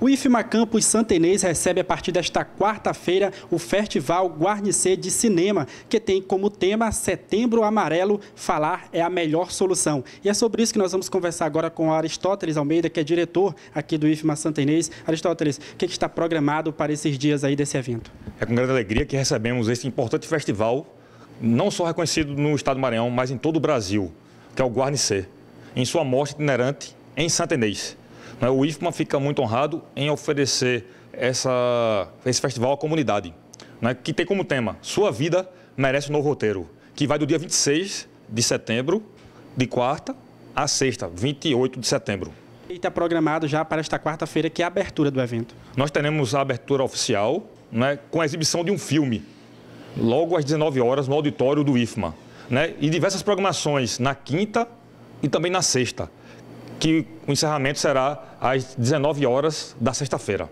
O IFMA Campus Santa Inês recebe a partir desta quarta-feira o Festival Guarnicê de Cinema, que tem como tema Setembro Amarelo, falar é a melhor solução. E é sobre isso que nós vamos conversar agora com Aristóteles Almeida, que é diretor aqui do IFMA Santa Inês. Aristóteles, o é que está programado para esses dias aí desse evento? É com grande alegria que recebemos esse importante festival, não só reconhecido no estado do Maranhão, mas em todo o Brasil, que é o Guarnicê, em sua mostra itinerante em Santa Inês. Né, o IFMA fica muito honrado em oferecer essa, esse festival à comunidade, né, que tem como tema Sua Vida Merece um Novo Roteiro, que vai do dia 26 de setembro, de quarta, à sexta, 28 de setembro. E está programado já para esta quarta-feira, que é a abertura do evento. Nós teremos a abertura oficial né, com a exibição de um filme, logo às 19 horas, no auditório do IFMA. Né, e diversas programações na quinta e também na sexta que o encerramento será às 19 horas da sexta-feira.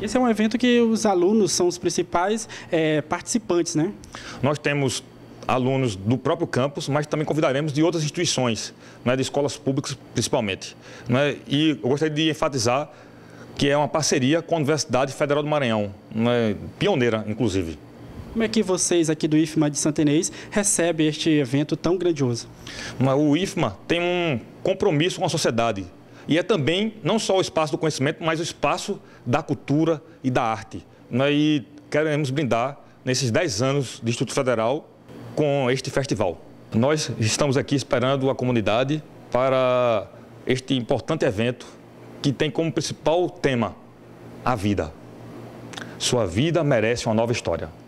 Esse é um evento que os alunos são os principais é, participantes, né? Nós temos alunos do próprio campus, mas também convidaremos de outras instituições, né, de escolas públicas principalmente. Né? E eu gostaria de enfatizar que é uma parceria com a Universidade Federal do Maranhão, né, pioneira, inclusive. Como é que vocês aqui do IFMA de Santenês recebem este evento tão grandioso? O IFMA tem um compromisso com a sociedade e é também não só o espaço do conhecimento, mas o espaço da cultura e da arte. E queremos brindar nesses 10 anos de Instituto Federal com este festival. Nós estamos aqui esperando a comunidade para este importante evento que tem como principal tema a vida. Sua vida merece uma nova história.